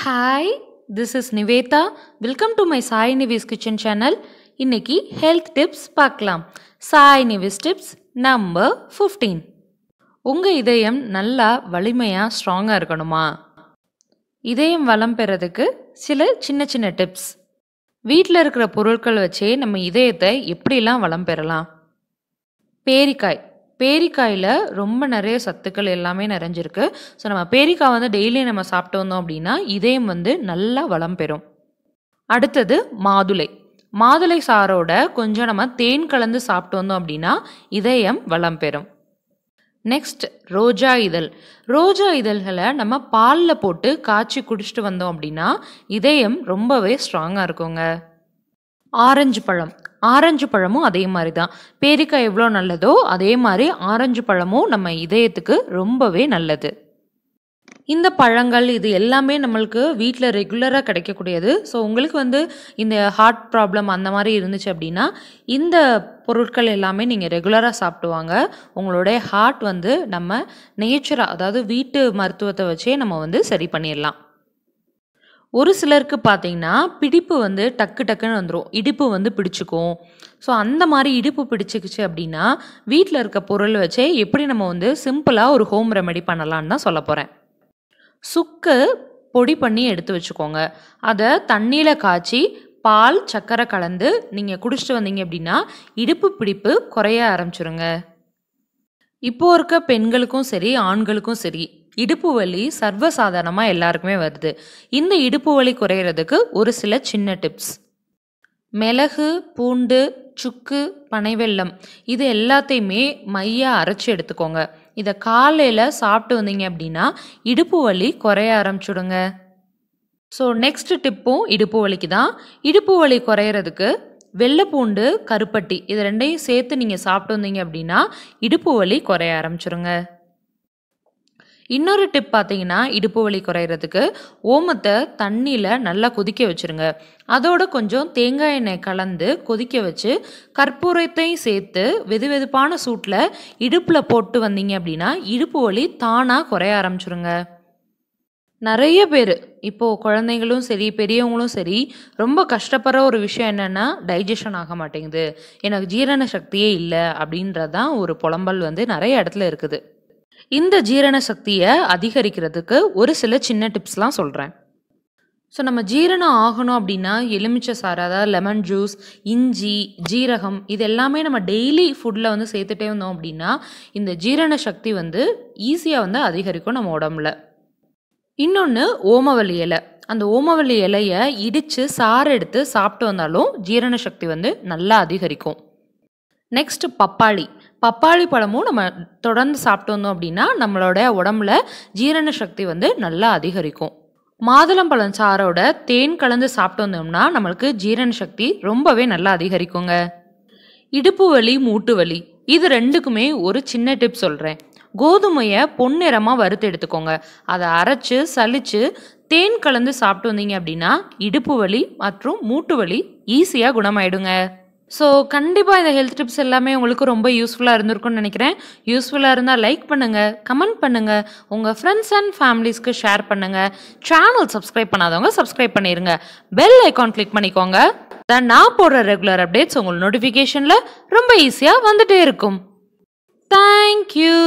hi this is Nivetha welcome to my Sai Nives kitchen channel இன்னைக்கு health tips பார்க்கலாம் Sai Nives tips number fifteen உங்கள் இதயம் நல்லா வலிமையாக ஸ்ட்ராங்காக இருக்கணுமா இதயம் வளம் பெறதுக்கு சில சின்ன சின்ன டிப்ஸ் வீட்டில் இருக்கிற பொருட்கள் வச்சே நம்ம இதயத்தை எப்படிலாம் வளம் பெறலாம் பேரிக்காய் பேரிக்காயில் ரொம்ப நிறைய சத்துக்கள் எல்லாமே நிறைஞ்சிருக்கு ஸோ நம்ம பேரிக்காய் வந்து டெய்லி நம்ம சாப்பிட்டு வந்தோம் அப்படின்னா இதயம் வந்து நல்லா வளம் பெறும் அடுத்தது மாதுளை மாதுளை சாரோட கொஞ்சம் நம்ம தேன் கலந்து சாப்பிட்டு வந்தோம் அப்படின்னா இதயம் வளம் பெறும் நெக்ஸ்ட் ரோஜா இதழ் ரோஜா இதழ்களை நம்ம பாலில் போட்டு காய்ச்சி குடிச்சிட்டு வந்தோம் அப்படின்னா இதயம் ரொம்பவே ஸ்ட்ராங்காக இருக்குங்க ஆரஞ்சு பழம் ஆரஞ்சு பழமும் அதே மாதிரி தான் பேரிக்காய் எவ்வளோ நல்லதோ அதே மாதிரி ஆரஞ்சு பழமும் நம்ம இதயத்துக்கு ரொம்பவே நல்லது இந்த பழங்கள் இது எல்லாமே நம்மளுக்கு வீட்டில் ரெகுலராக கிடைக்கக்கூடியது ஸோ உங்களுக்கு வந்து இந்த ஹார்ட் ப்ராப்ளம் அந்த மாதிரி இருந்துச்சு அப்படின்னா இந்த பொருட்கள் எல்லாமே நீங்கள் ரெகுலராக சாப்பிடுவாங்க உங்களுடைய ஹார்ட் வந்து நம்ம நேச்சராக அதாவது வீட்டு மருத்துவத்தை வச்சே நம்ம வந்து சரி பண்ணிடலாம் ஒரு சிலருக்கு பார்த்தீங்கன்னா பிடிப்பு வந்து டக்கு டக்குன்னு வந்துடும் இடுப்பு வந்து பிடிச்சிக்கும் ஸோ அந்த மாதிரி இடுப்பு பிடிச்சிக்கிச்சு அப்படின்னா வீட்டில் இருக்க பொருள் வச்சே எப்படி நம்ம வந்து சிம்பிளாக ஒரு ஹோம் ரெமெடி பண்ணலான்னு தான் சொல்ல போகிறேன் சுக்கு பொடி பண்ணி எடுத்து வச்சுக்கோங்க அதை தண்ணியில் காய்ச்சி பால் சர்க்கரை கலந்து நீங்கள் குடிச்சிட்டு வந்தீங்க அப்படின்னா இடுப்பு பிடிப்பு குறைய ஆரம்பிச்சுருங்க இப்போது இருக்க பெண்களுக்கும் சரி ஆண்களுக்கும் சரி இடுப்பு வலி சர்வசாதாரணமாக எல்லாருக்குமே வருது இந்த இடுப்பு வலி குறையிறதுக்கு ஒரு சில சின்ன டிப்ஸ் மிளகு பூண்டு சுக்கு பனைவெல்லம் இது எல்லாத்தையுமே மையாக அரைச்சி எடுத்துக்கோங்க இதை காலையில் சாப்பிட்டு வந்தீங்க அப்படின்னா இடுப்பு வலி குறைய ஆரம்பிச்சுடுங்க ஸோ நெக்ஸ்ட் டிப்பும் இடுப்பு வலிக்கு தான் இடுப்பு வலி குறையிறதுக்கு வெள்ளை பூண்டு கருப்பட்டி இது ரெண்டையும் சேர்த்து நீங்கள் சாப்பிட்டு வந்தீங்க அப்படின்னா இடுப்பு வலி குறைய ஆரம்பிச்சுருங்க இன்னொரு டிப் பார்த்தீங்கன்னா இடுப்பு வலி குறையிறதுக்கு ஓமத்தை தண்ணியில் நல்லா கொதிக்க வச்சுருங்க அதோட கொஞ்சம் தேங்காய் எண்ணெய் கலந்து கொதிக்க வச்சு கற்பூரத்தையும் சேர்த்து வெது வெதுப்பான சூட்டில் இடுப்பில் போட்டு வந்தீங்க அப்படின்னா இடுப்பு வலி தானாக குறைய ஆரம்பிச்சுருங்க நிறைய பேர் இப்போது குழந்தைங்களும் சரி பெரியவங்களும் சரி ரொம்ப கஷ்டப்படுற ஒரு விஷயம் என்னென்னா டைஜஷன் ஆக மாட்டேங்குது எனக்கு ஜீரண சக்தியே இல்லை அப்படின்றது தான் ஒரு புலம்பல் வந்து நிறைய இடத்துல இருக்குது இந்த ஜீரண சக்தியை அதிகரிக்கிறதுக்கு ஒரு சில சின்ன டிப்ஸ்லாம் சொல்கிறேன் ஸோ நம்ம ஜீரணம் ஆகணும் அப்படின்னா எலுமிச்சை சாறு அதாவது லெமன் ஜூஸ் இஞ்சி ஜீரகம் இது எல்லாமே நம்ம டெய்லி ஃபுட்டில் வந்து சேர்த்துட்டே வந்தோம் அப்படின்னா இந்த ஜீரண சக்தி வந்து ஈஸியாக வந்து அதிகரிக்கும் நம்ம உடம்புல இன்னொன்று ஓமவல்லி இலை அந்த ஓமவல்லி இலையை இடித்து சாறு எடுத்து சாப்பிட்டு வந்தாலும் ஜீரண சக்தி வந்து நல்லா அதிகரிக்கும் நெக்ஸ்ட் பப்பாளி பப்பாளி பழமும் நம்ம தொடர்ந்து சாப்பிட்டு வந்தோம் அப்படின்னா நம்மளோட உடம்புல ஜீரண சக்தி வந்து நல்லா அதிகரிக்கும் மாதுளம்பழம் சாரோட தேன் கலந்து சாப்பிட்டு வந்தோம்னா நம்மளுக்கு ஜீரண சக்தி ரொம்பவே நல்லா அதிகரிக்குங்க இடுப்பு வலி மூட்டு வலி இது ரெண்டுக்குமே ஒரு சின்ன டிப் சொல்கிறேன் கோதுமையை பொன்னிறமாக வறுத்து எடுத்துக்கோங்க அதை அரைச்சி சலித்து தேன் கலந்து சாப்பிட்டு வந்தீங்க அப்படின்னா இடுப்பு வலி மற்றும் மூட்டு வலி ஈஸியாக குணமாயிடுங்க ஸோ கண்டிப்பாக இந்த ஹெல்த் டிப்ஸ் எல்லாமே உங்களுக்கு ரொம்ப யூஸ்ஃபுல்லாக இருந்திருக்கும்னு நினைக்கிறேன் யூஸ்ஃபுல்லாக இருந்தால் லைக் பண்ணுங்கள் கமெண்ட் பண்ணுங்கள் உங்கள் ஃப்ரெண்ட்ஸ் அண்ட் ஃபேமிலிஸ்க்கு ஷேர் பண்ணுங்கள் சேனல் சப்ஸ்கிரைப் பண்ணாதவங்க சப்ஸ்கிரைப் பண்ணிடுங்க பெல் ஐக்கான் கிளிக் பண்ணிக்கோங்க தான் நான் போடுற ரெகுலர் அப்டேட்ஸ் உங்கள் நோட்டிஃபிகேஷனில் ரொம்ப ஈஸியாக வந்துகிட்டே இருக்கும் தேங்க்யூ